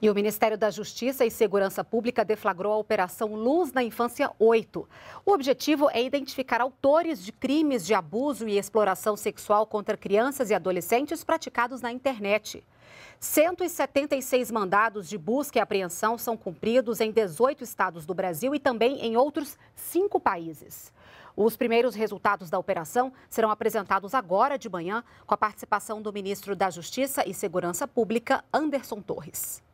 E o Ministério da Justiça e Segurança Pública deflagrou a Operação Luz na Infância 8. O objetivo é identificar autores de crimes de abuso e exploração sexual contra crianças e adolescentes praticados na internet. 176 mandados de busca e apreensão são cumpridos em 18 estados do Brasil e também em outros cinco países. Os primeiros resultados da operação serão apresentados agora de manhã, com a participação do ministro da Justiça e Segurança Pública, Anderson Torres.